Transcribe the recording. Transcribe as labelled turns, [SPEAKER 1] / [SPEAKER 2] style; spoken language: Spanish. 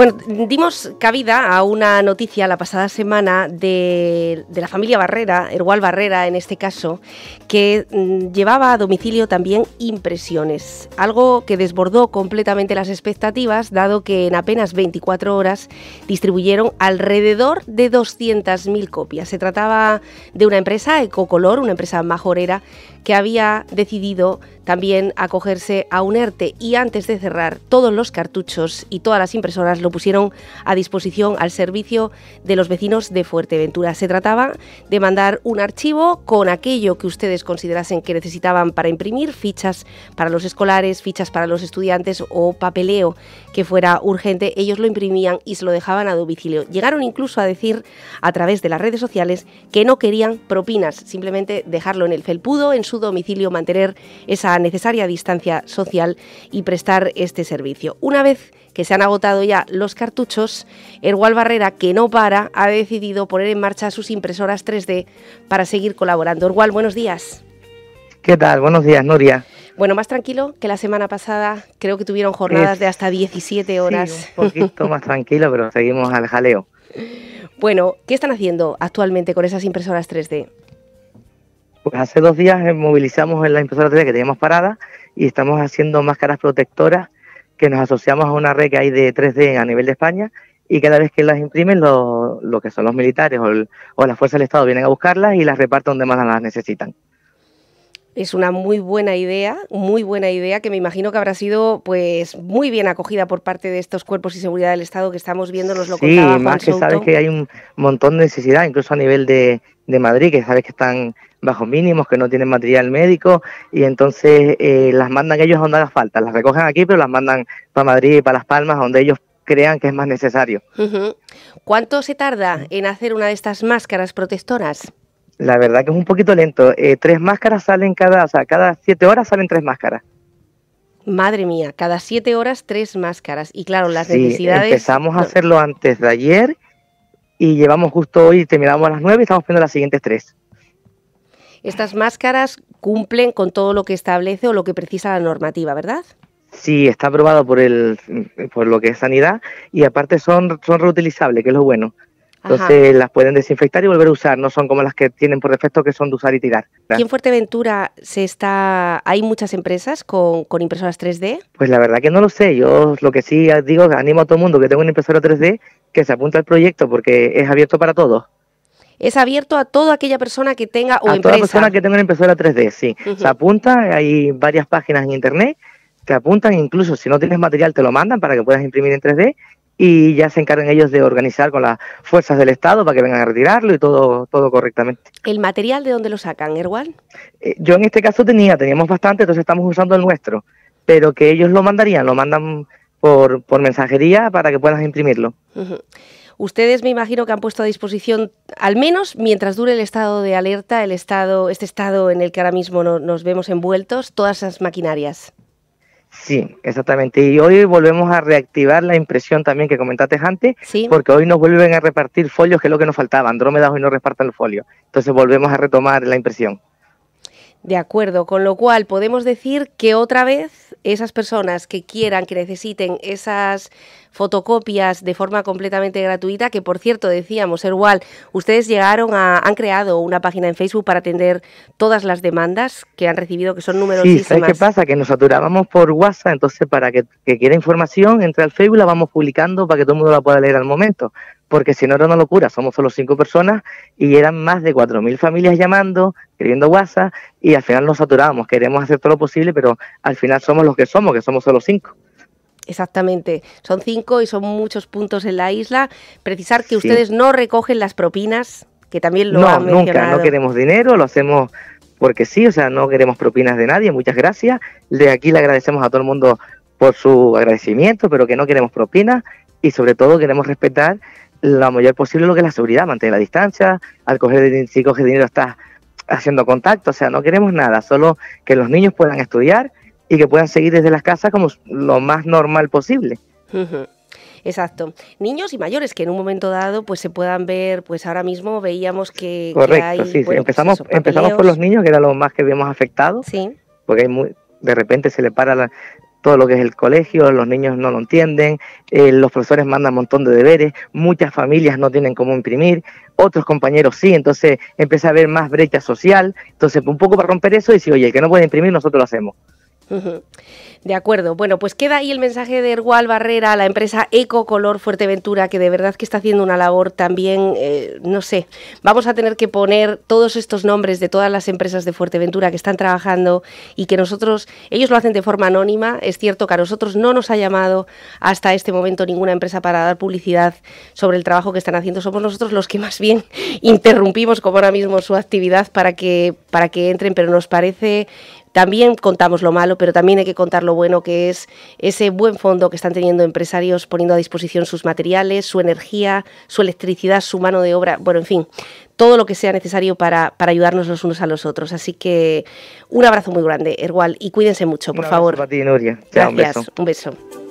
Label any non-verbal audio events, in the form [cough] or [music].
[SPEAKER 1] Bueno, dimos cabida a una noticia la pasada semana de, la familia Barrera, erwal Barrera en este caso, que mm, llevaba a domicilio también impresiones, algo que desbordó completamente las expectativas, dado que en apenas 24 horas distribuyeron alrededor de 200.000 copias. Se trataba de una empresa, Ecocolor, una empresa majorera, que había decidido también acogerse a un ERTE y antes de cerrar todos los cartuchos y todas las impresoras lo pusieron a disposición al servicio de los vecinos de Fuerteventura. Se trataba de mandar un archivo con aquello que ustedes considerasen que necesitaban para imprimir fichas para los escolares, fichas para los estudiantes o papeleo que fuera urgente. Ellos lo imprimían y se lo dejaban a domicilio. Llegaron incluso a decir a través de las redes sociales que no querían propinas, simplemente dejarlo en el felpudo, en su domicilio, mantener esa necesaria distancia social y prestar este servicio. Una vez que se han agotado ya los cartuchos, Ergual Barrera, que no para, ha decidido poner en marcha sus impresoras 3D para seguir colaborando. Ergual, buenos días.
[SPEAKER 2] ¿Qué tal? Buenos días, Nuria.
[SPEAKER 1] Bueno, más tranquilo que la semana pasada. Creo que tuvieron jornadas de hasta 17 horas. un poquito
[SPEAKER 2] más tranquilo, pero seguimos al jaleo. [laughs]
[SPEAKER 1] Bueno, ¿qué están haciendo actualmente con esas impresoras 3D?
[SPEAKER 2] Pues hace dos días eh, movilizamos en la impresora 3D que teníamos parada y estamos haciendo máscaras protectoras que nos asociamos a una red que hay de 3D a nivel de España y cada vez que las imprimen lo, que son los militares o, o las fuerzas del Estado vienen a buscarlas y las reparten donde más las necesitan.
[SPEAKER 1] Es una muy buena idea, muy buena idea que me imagino que habrá sido pues muy bien acogida por parte de estos cuerpos y seguridad del Estado que estamos viendo, los. lo sí, más que sabes que hay
[SPEAKER 2] un montón de necesidad, incluso a nivel de, de Madrid, que sabes que están bajo mínimos, que no tienen material médico y entonces eh, las mandan ellos a donde haga falta. Las recogen aquí, pero las mandan para Madrid y para Las Palmas, donde ellos crean que es más necesario.
[SPEAKER 1] ¿Cuánto se tarda en hacer una de estas máscaras protectoras?
[SPEAKER 2] La verdad que es un poquito lento. Eh, tres máscaras salen cada, o cada siete horas salen tres máscaras.
[SPEAKER 1] Madre mía, cada siete horas tres máscaras. Y claro, las necesidades. Empezamos a
[SPEAKER 2] hacerlo antes de ayer y llevamos justo hoy, terminamos a las nueve y estamos viendo las siguientes tres.
[SPEAKER 1] Estas máscaras cumplen con todo lo que establece o lo que precisa la normativa, ¿verdad?
[SPEAKER 2] Sí, está aprobado por el por lo que es sanidad y aparte son, son reutilizables, que es lo bueno.
[SPEAKER 1] Entonces las
[SPEAKER 2] pueden desinfectar y volver a usar, no son como las que tienen por defecto que son de usar y tirar. ¿Y en
[SPEAKER 1] Fuerteventura se está hay muchas empresas con, impresoras 3D?
[SPEAKER 2] Pues la verdad que no lo sé, yo lo que sí digo, animo a todo el mundo que tenga una impresora 3D que se apunte al proyecto porque es abierto para todos
[SPEAKER 1] es abierto a toda aquella persona que tenga o a toda persona que
[SPEAKER 2] tenga una impresora 3D, sí. Se apunta, hay varias páginas en internet que apuntan, incluso si no tienes material te lo mandan para que puedas imprimir en 3D y ya se encargan ellos de organizar con las fuerzas del Estado para que vengan a retirarlo y todo, todo correctamente.
[SPEAKER 1] ¿El material de dónde lo sacan, Erwan?
[SPEAKER 2] Eh, yo en este caso tenía, teníamos bastante, entonces estamos usando el nuestro, pero que ellos lo mandarían, lo mandan por, por mensajería para que puedas imprimirlo.
[SPEAKER 1] Ustedes me imagino que han puesto a disposición, al menos mientras dure el estado de alerta, el estado, este estado en el que ahora mismo nos vemos envueltos, todas esas maquinarias.
[SPEAKER 2] Sí, exactamente. Y hoy volvemos a reactivar la impresión también que comentaste antes, porque hoy nos vuelven a repartir folios, que es lo que nos faltaba. Andrómeda hoy no repartan los folios. Entonces volvemos a retomar la impresión.
[SPEAKER 1] De acuerdo, con lo cual podemos decir que otra vez esas personas que quieran, que necesiten esas fotocopias de forma completamente gratuita, que por cierto decíamos, Erwal, ustedes llegaron a, han creado una página en Facebook para atender todas las demandas que han recibido, que son numerosísimas. Sí, ¿sabes qué pasa?
[SPEAKER 2] Que nos saturábamos por WhatsApp, entonces para que, quiera información, entre al Facebook la vamos publicando para que todo el mundo la pueda leer al momento porque si no era una locura, somos solo cinco personas y eran más de cuatro mil familias llamando, queriendo WhatsApp y al final nos saturábamos, queremos hacer todo lo posible, pero al final somos los que somos, que somos solo cinco.
[SPEAKER 1] Exactamente, son cinco y son muchos puntos en la isla. Precisar que ustedes no recogen las propinas, que también lo no, Nunca, no queremos
[SPEAKER 2] dinero, lo hacemos porque sí, o sea, no queremos propinas de nadie, muchas gracias. De aquí le agradecemos a todo el mundo por su agradecimiento, pero que no queremos propinas y sobre todo queremos respetar lo mayor posible lo que es la seguridad, mantener la distancia, al coger si coges dinero está haciendo contacto, o sea, no queremos nada, solo que los niños puedan estudiar y que puedan seguir desde las casas como lo más normal posible.
[SPEAKER 1] Exacto. Niños y mayores que en un momento dado pues se puedan ver, pues ahora mismo veíamos que, Correcto, que hay, sí, pues, Empezamos, por los
[SPEAKER 2] niños, que era lo más que habíamos afectado, sí. porque hay muy, de repente se le para la, todo lo que es el colegio, los niños no lo entienden, eh, los profesores mandan un montón de deberes, muchas familias no tienen cómo imprimir, otros compañeros sí, entonces empieza a haber más brecha social, entonces un poco para romper eso y decir, oye, el que no puede imprimir nosotros lo hacemos.
[SPEAKER 1] De acuerdo. Bueno, pues queda ahí el mensaje de Ergual Barrera, la empresa Eco Color Fuerteventura, que de verdad que está haciendo una labor también, eh, no sé, vamos a tener que poner todos estos nombres de todas las empresas de Fuerteventura que están trabajando y que nosotros, ellos lo hacen de forma anónima. Es cierto que a nosotros no nos ha llamado hasta este momento ninguna empresa para dar publicidad sobre el trabajo que están haciendo. Somos nosotros los que más bien [laughs] interrumpimos como ahora mismo su actividad para que, para que entren, pero nos parece también contamos lo malo, pero también hay que contar lo bueno, que es ese buen fondo que están teniendo empresarios poniendo a disposición sus materiales, su energía, su electricidad, su mano de obra, bueno, en fin, todo lo que sea necesario para, para ayudarnos los unos a los otros. Así que un abrazo muy grande, erwal y cuídense mucho, por favor.
[SPEAKER 2] Gracias,
[SPEAKER 1] Un beso.